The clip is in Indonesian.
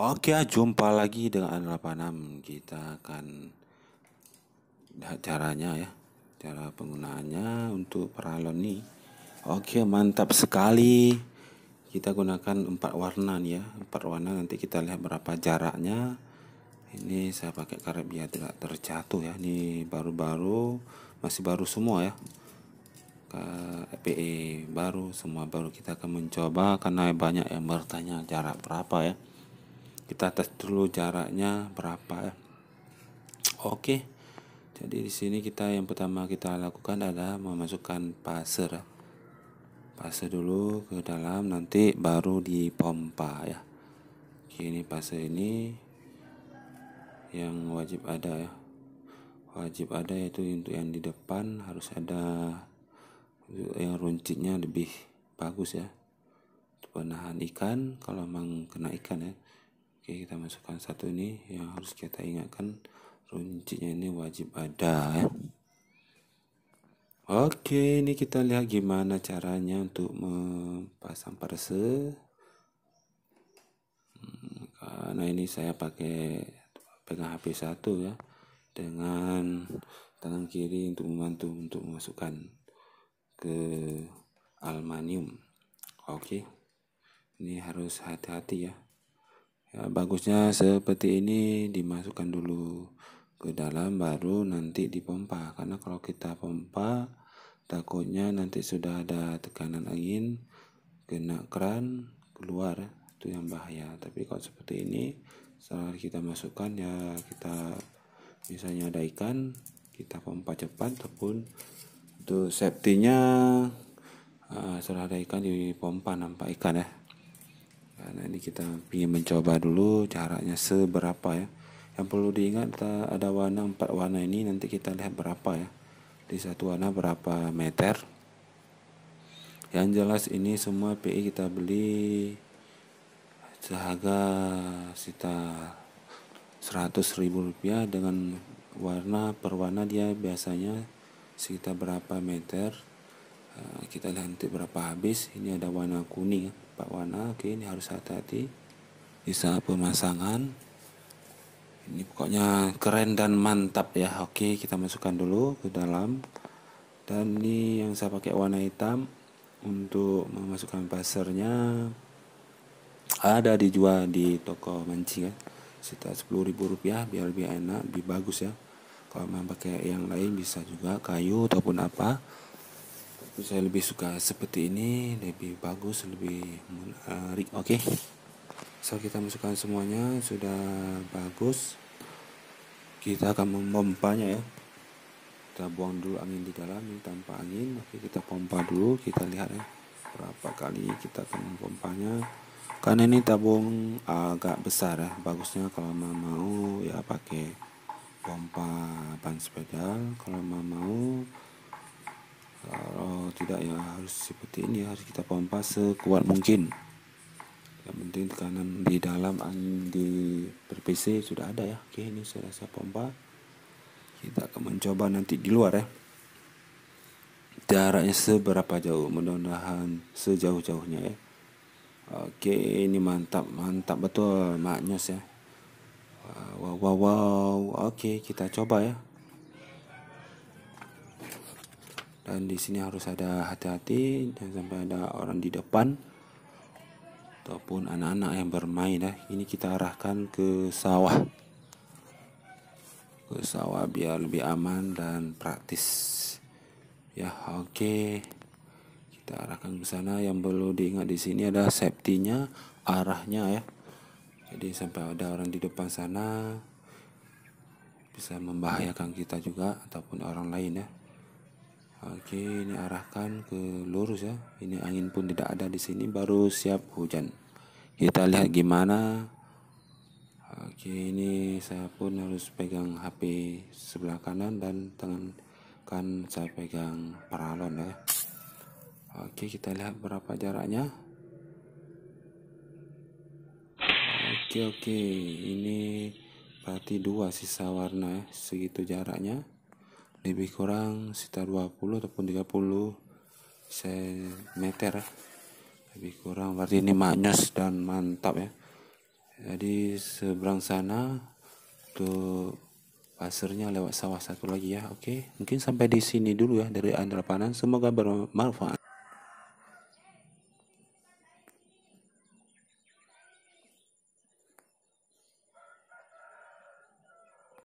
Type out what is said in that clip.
Oke, jumpa lagi dengan 86. Panam. Kita akan caranya ya, cara penggunaannya untuk peralon nih. Oke, mantap sekali. Kita gunakan empat warna nih ya, empat warna nanti kita lihat berapa jaraknya. Ini saya pakai karet biar tidak terjatuh ya. Ini baru-baru, masih baru semua ya. PE e baru, semua baru kita akan mencoba karena banyak yang bertanya jarak berapa ya kita tes dulu jaraknya berapa ya. oke jadi di sini kita yang pertama kita lakukan adalah memasukkan pasir pasir dulu ke dalam nanti baru dipompa ya oke ini pasir ini yang wajib ada ya wajib ada yaitu untuk yang di depan harus ada yang runcitnya lebih bagus ya penahan ikan kalau memang kena ikan ya Oke, kita masukkan satu ini yang harus kita ingatkan runcinya ini wajib ada ya. Oke, ini kita lihat gimana caranya untuk memasang parse. Hmm, nah ini saya pakai pegang HP satu ya dengan tangan kiri untuk membantu untuk memasukkan ke aluminium. Oke. Ini harus hati-hati ya ya, bagusnya seperti ini dimasukkan dulu ke dalam baru nanti dipompa karena kalau kita pompa takutnya nanti sudah ada tekanan angin kena keran keluar itu yang bahaya tapi kalau seperti ini setelah kita masukkan ya kita misalnya ada ikan kita pompa cepat ataupun untuk safety nya uh, ah, setelah ada ikan pompa nampak ikan ya karena ini kita ingin mencoba dulu caranya seberapa ya yang perlu diingat ada warna empat warna ini nanti kita lihat berapa ya di satu warna berapa meter yang jelas ini semua PI kita beli seharga sekitar 100 ribu rupiah dengan warna per warna dia biasanya sekitar berapa meter Eh, kita lihat nanti berapa habis ini ada warna kuning ya pak warna oke ini harus hati-hati di saat pemasangan ini pokoknya keren dan mantap ya oke kita masukkan dulu ke dalam dan ini yang saya pakai warna hitam untuk memasukkan pasernya ada dijual di toko mancing kan? ya sekitar sepuluh ribu rupiah biar lebih enak lebih bagus ya kalau memang pakai yang lain bisa juga kayu ataupun apa saya lebih suka seperti ini lebih bagus lebih menarik eh, oke okay. so kita masukkan semuanya sudah bagus kita akan memompanya ya kita buang dulu angin di dalam ini tanpa angin oke okay, kita pompa dulu kita lihat ya berapa kali kita akan memompanya karena ini tabung agak besar ya bagusnya kalau mau, mau ya pakai pompa ban sepeda kalau mau, mau kalau tidak ya harus seperti ini harus kita pompa sekuat mungkin yang penting tekanan di dalam di PVC sudah ada ya oke ini sudah saya pompa kita akan mencoba nanti di luar ya jaraknya seberapa jauh mudah-mudahan sejauh-jauhnya ya oke ini mantap mantap betul maknyos ya wow wow wow oke kita coba ya dan di sini harus ada hati-hati dan sampai ada orang di depan ataupun anak-anak yang bermain ya ini kita arahkan ke sawah ke sawah biar lebih aman dan praktis ya oke okay. kita arahkan ke sana yang perlu diingat di sini ada safety-nya arahnya ya jadi sampai ada orang di depan sana bisa membahayakan kita juga ataupun orang lain ya Oke, ini arahkan ke lurus ya. Ini angin pun tidak ada di sini, baru siap hujan. Kita lihat gimana. Oke, ini saya pun harus pegang HP sebelah kanan dan tangan kan saya pegang paralon ya. Oke, kita lihat berapa jaraknya. Oke, oke. Ini berarti dua sisa warna ya, segitu jaraknya lebih kurang sekitar 20 ataupun 30 cm lebih kurang berarti ini maknyos dan mantap ya jadi seberang sana tuh pasirnya lewat sawah satu lagi ya oke mungkin sampai di sini dulu ya dari Andra Panan semoga bermanfaat